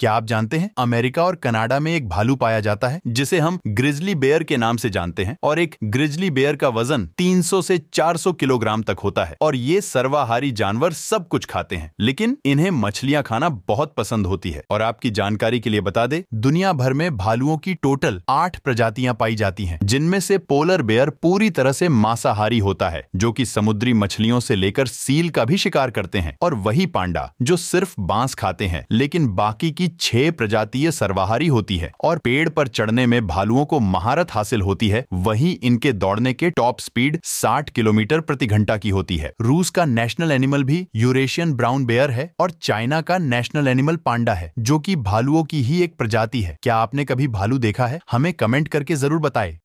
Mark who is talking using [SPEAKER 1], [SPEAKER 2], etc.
[SPEAKER 1] क्या आप जानते हैं अमेरिका और कनाडा में एक भालू पाया जाता है जिसे हम ग्रिजली बेयर के नाम से जानते हैं और एक ग्रिजली बेयर का वजन 300 से 400 किलोग्राम तक होता है और ये सर्वाहारी जानवर सब कुछ खाते हैं लेकिन इन्हें मछलियां खाना बहुत पसंद होती है और आपकी जानकारी के लिए बता दे दुनिया भर में भालुओं की टोटल आठ प्रजातियाँ पाई जाती है जिनमें से पोलर बेयर पूरी तरह से मांसाहारी होता है जो की समुद्री मछलियों से लेकर सील का भी शिकार करते हैं और वही पांडा जो सिर्फ बांस खाते हैं लेकिन बाकी की की छह प्रजातीय सर्वाहारी होती है और पेड़ पर चढ़ने में भालुओं को महारत हासिल होती है वहीं इनके दौड़ने के टॉप स्पीड 60 किलोमीटर प्रति घंटा की होती है रूस का नेशनल एनिमल भी यूरेशियन ब्राउन बेयर है और चाइना का नेशनल एनिमल पांडा है जो की भालुओं की ही एक प्रजाति है क्या आपने कभी भालू देखा है हमें कमेंट करके जरूर बताए